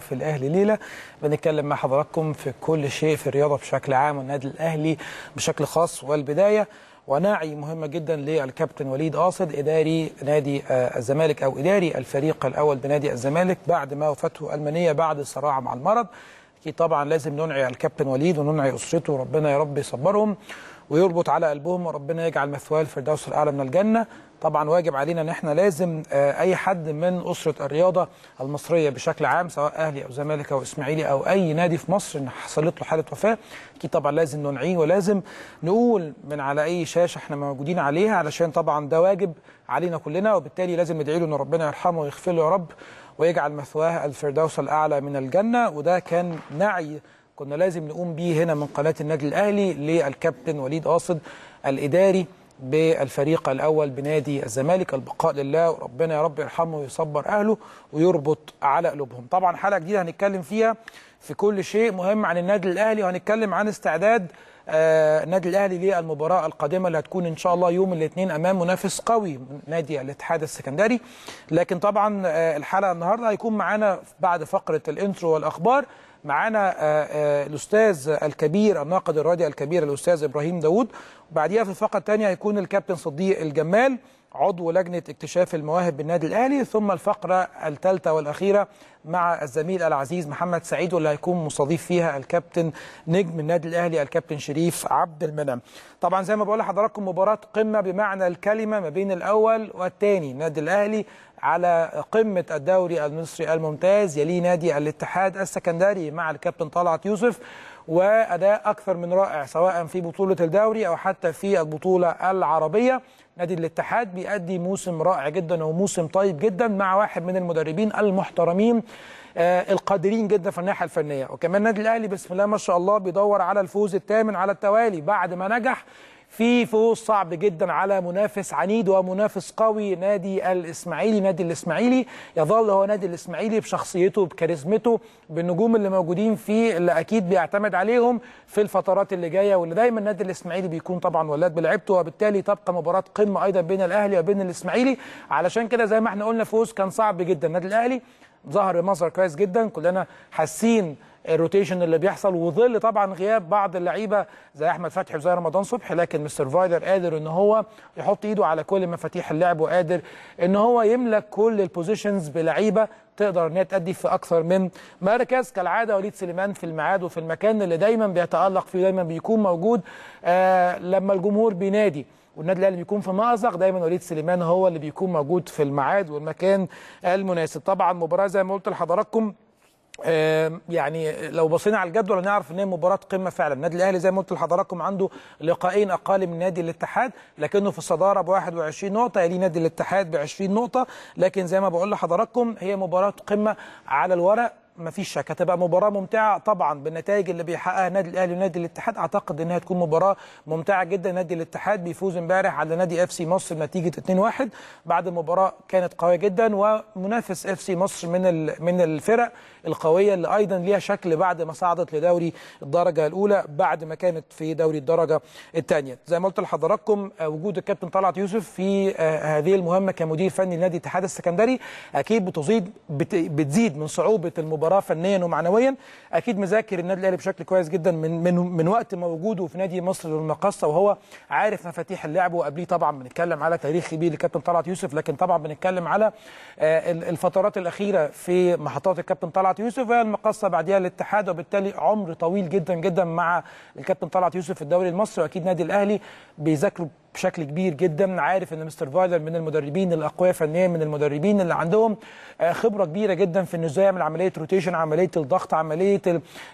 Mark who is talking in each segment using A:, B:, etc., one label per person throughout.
A: في الاهلي ليله بنتكلم مع حضراتكم في كل شيء في الرياضه بشكل عام والنادي الاهلي بشكل خاص والبدايه ونعي مهمه جدا للكابتن وليد قاصد اداري نادي آه، الزمالك او اداري الفريق الاول بنادي الزمالك بعد ما وفاته المنيه بعد صراع مع المرض اكيد طبعا لازم ننعي الكابتن وليد وننعي اسرته ربنا يا رب يصبرهم ويربط على قلبهم وربنا يجعل مثواه الفردوس الاعلى من الجنه طبعا واجب علينا ان احنا لازم آه، اي حد من اسره الرياضه المصريه بشكل عام سواء اهلي او زمالك او اسماعيلي او اي نادي في مصر ان حصلت له حاله وفاه اكيد طبعا لازم ننعيه ولازم نقول من على اي شاشه احنا موجودين عليها علشان طبعا ده واجب علينا كلنا وبالتالي لازم ندعي له ان ربنا يرحمه ويغفر له يا رب ويجعل مثواه الفردوس الاعلى من الجنه وده كان نعي كنا لازم نقوم بيه هنا من قناة النادي الأهلي للكابتن وليد قاصد الإداري بالفريق الأول بنادي الزمالك البقاء لله وربنا يا رب يرحمه ويصبر أهله ويربط على قلوبهم طبعا حلقة جديدة هنتكلم فيها في كل شيء مهم عن النادي الأهلي وهنتكلم عن استعداد النادي آه، الاهلي للمباراه القادمه اللي هتكون ان شاء الله يوم الاثنين امام منافس قوي نادي الاتحاد السكندري لكن طبعا آه، الحلقه النهارده هيكون معانا بعد فقره الانترو والاخبار معانا آه، الاستاذ الكبير الناقد الرادي الكبير الاستاذ ابراهيم داوود وبعديها في الفقره الثانيه هيكون الكابتن صديق الجمال عضو لجنة اكتشاف المواهب بالنادي الأهلي ثم الفقرة الثالثة والأخيرة مع الزميل العزيز محمد سعيد واللي هيكون مستضيف فيها الكابتن نجم النادي الأهلي الكابتن شريف عبد المنعم طبعا زي ما بقول لحضراتكم مباراة قمة بمعنى الكلمة ما بين الأول والثاني النادي الأهلي على قمة الدوري المصري الممتاز يليه نادي الاتحاد السكندري مع الكابتن طلعت يوسف وأداء أكثر من رائع سواء في بطولة الدوري أو حتى في البطولة العربية نادي الاتحاد بيأدي موسم رائع جدا وموسم طيب جدا مع واحد من المدربين المحترمين آه، القادرين جدا في الناحيه الفنيه وكمان النادي الاهلي بسم الله ما شاء الله بيدور على الفوز الثامن على التوالي بعد ما نجح في فوز صعب جدا على منافس عنيد ومنافس قوي نادي الاسماعيلي نادي الاسماعيلي يظل هو نادي الاسماعيلي بشخصيته بكاريزمته بالنجوم اللي موجودين فيه اللي اكيد بيعتمد عليهم في الفترات اللي جايه واللي دايما نادي الاسماعيلي بيكون طبعا ولاد بلعبته وبالتالي تبقى مباراه قمه ايضا بين الاهلي وبين الاسماعيلي علشان كده زي ما احنا قلنا فوز كان صعب جدا النادي الاهلي ظهر بمظهر كويس جدا كلنا حاسين الروتيشن اللي بيحصل وظل طبعا غياب بعض اللعيبه زي احمد فتحي وزي رمضان صبحي لكن مستر فايلر قادر ان هو يحط ايده على كل مفاتيح اللعب وقادر ان هو يملك كل البوزيشنز بلعيبه تقدر ان تأدي في اكثر من مركز كالعاده وليد سليمان في الميعاد وفي المكان اللي دايما بيتالق فيه دايما بيكون موجود آه لما الجمهور بينادي والنادي الاهلي بيكون في مأزق دايما وليد سليمان هو اللي بيكون موجود في الميعاد والمكان المناسب طبعا مباراه زي ما قلت لحضراتكم يعني لو بصينا على الجدول هنعرف ان هي مباراه قمه فعلا النادي الاهلي زي ما قلت لحضراتكم عنده لقاءين اقل من نادي الاتحاد لكنه في الصداره ب 21 نقطه يليه نادي الاتحاد ب 20 نقطه لكن زي ما بقول لحضراتكم هي مباراه قمه على الورق ما فيش شك هتبقى مباراه ممتعه طبعا بالنتائج اللي بيحققها النادي الاهلي ونادي الاتحاد اعتقد انها تكون مباراه ممتعه جدا نادي الاتحاد بيفوز امبارح على نادي اف سي مصر نتيجه 2-1 بعد مباراه كانت قويه جدا ومنافس اف سي مصر من من الفرق القويه اللي ايضا ليها شكل بعد ما صعدت لدوري الدرجه الاولى بعد ما كانت في دوري الدرجه الثانيه زي ما قلت لحضراتكم آه، وجود الكابتن طلعت يوسف في آه، هذه المهمه كمدير فني لنادي الاتحاد السكندري اكيد بتزيد بتزيد من صعوبه المباراه المباراه فنيا ومعنويا اكيد مذاكر النادي الاهلي بشكل كويس جدا من من من وقت ما وجوده في نادي مصر للمقاصه وهو عارف مفاتيح اللعب وقبليه طبعا بنتكلم على تاريخ كبير للكابتن طلعت يوسف لكن طبعا بنتكلم على آه، الفترات الاخيره في محطات الكابتن طلعت يوسف وهي بعديها الاتحاد وبالتالي عمر طويل جدا جدا مع الكابتن طلعت يوسف في الدوري المصري واكيد نادي الاهلي بيذاكره بشكل كبير جدا عارف ان مستر فايلر من المدربين الاقوياء فنيا من المدربين اللي عندهم آه، خبره كبيره جدا في انه ازاي يعمل عمليه روتيشن عمليه الضغط عمليه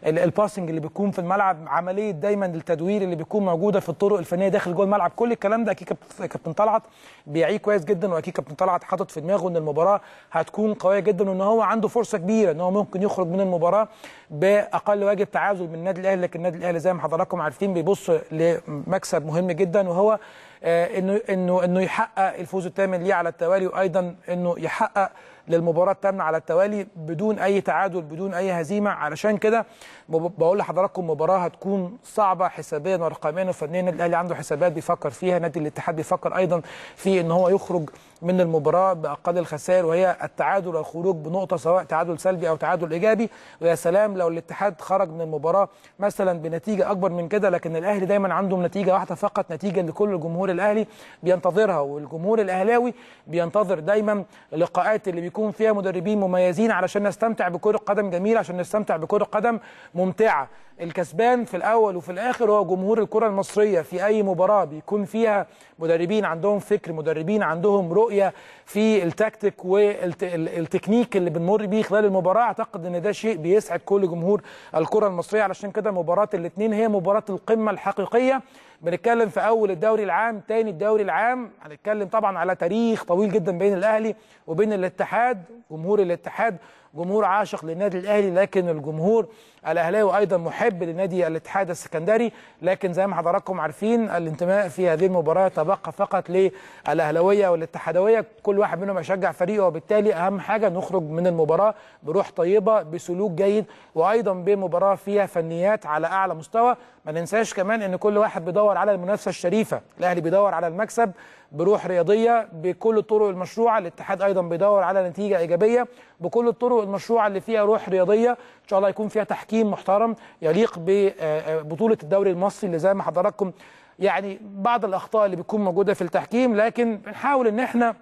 A: الباسنج اللي بتكون في الملعب عمليه دايما التدوير اللي بيكون موجوده في الطرق الفنيه داخل جوه الملعب كل الكلام ده اكيد كابتن طلعت بيعيه كويس جدا واكيد كابتن طلعت حاطط في دماغه ان المباراه هتكون قويه جدا وان هو عنده فرصه كبيره ان هو ممكن يخرج من المباراه باقل واجب تعادل من النادي الاهلي لكن النادي الاهلي زي ما حضراتكم عارفين بيبص لمكسب مهم جدا وهو آه، انه انه انه يحقق الفوز الثامن ليه على التوالي وايضا انه يحقق للمباراه الثامنه على التوالي بدون اي تعادل بدون اي هزيمه علشان كده بقول لحضراتكم مباراه هتكون صعبه حسابيا ورقميا وفنيا النادي الاهلي عنده حسابات بيفكر فيها نادي الاتحاد بيفكر ايضا في ان هو يخرج من المباراه باقل الخسائر وهي التعادل والخروج بنقطه سواء تعادل سلبي او تعادل ايجابي ويا سلام لو الاتحاد خرج من المباراه مثلا بنتيجه اكبر من كده لكن الاهلي دايما عندهم نتيجه واحده فقط نتيجه لكل الجمهور الاهلي بينتظرها والجمهور الاهلاوي بينتظر دايما لقاءات اللي يكون فيها مدربين مميزين علشان نستمتع بكرة قدم جميلة عشان نستمتع بكرة قدم ممتعة الكسبان في الاول وفي الاخر هو جمهور الكره المصريه في اي مباراه بيكون فيها مدربين عندهم فكر مدربين عندهم رؤيه في التكتيك والتكنيك اللي بنمر بيه خلال المباراه اعتقد ان ده شيء بيسعد كل جمهور الكره المصريه علشان كده مباراه الاثنين هي مباراه القمه الحقيقيه بنتكلم في اول الدوري العام تاني الدوري العام هنتكلم طبعا على تاريخ طويل جدا بين الاهلي وبين الاتحاد جمهور الاتحاد جمهور عاشق للنادي الاهلي لكن الجمهور الاهلاوي ايضا محب لنادي الاتحاد السكندري لكن زي ما حضراتكم عارفين الانتماء في هذه المباراه يتبقى فقط للاهلاويه والاتحادويه كل واحد منهم يشجع فريقه وبالتالي اهم حاجه نخرج من المباراه بروح طيبه بسلوك جيد وايضا بمباراه فيها فنيات على اعلى مستوى ما ننساش كمان ان كل واحد بيدور على المنافسه الشريفه الاهلي بيدور على المكسب بروح رياضيه بكل الطرق المشروعه الاتحاد ايضا بيدور على نتيجه ايجابيه بكل الطرق المشروعه اللي فيها روح رياضيه ان شاء الله يكون فيها تحكيم محترم يليق ببطوله آه، آه، الدوري المصري اللي زي ما حضراتكم يعني بعض الاخطاء اللي بتكون موجوده في التحكيم لكن بنحاول ان احنا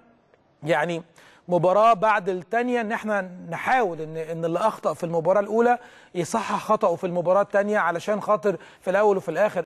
A: يعني مباراه بعد الثانيه ان احنا نحاول ان ان اللي اخطا في المباراه الاولى يصحح خطاه في المباراه الثانيه علشان خاطر في الاول وفي الاخر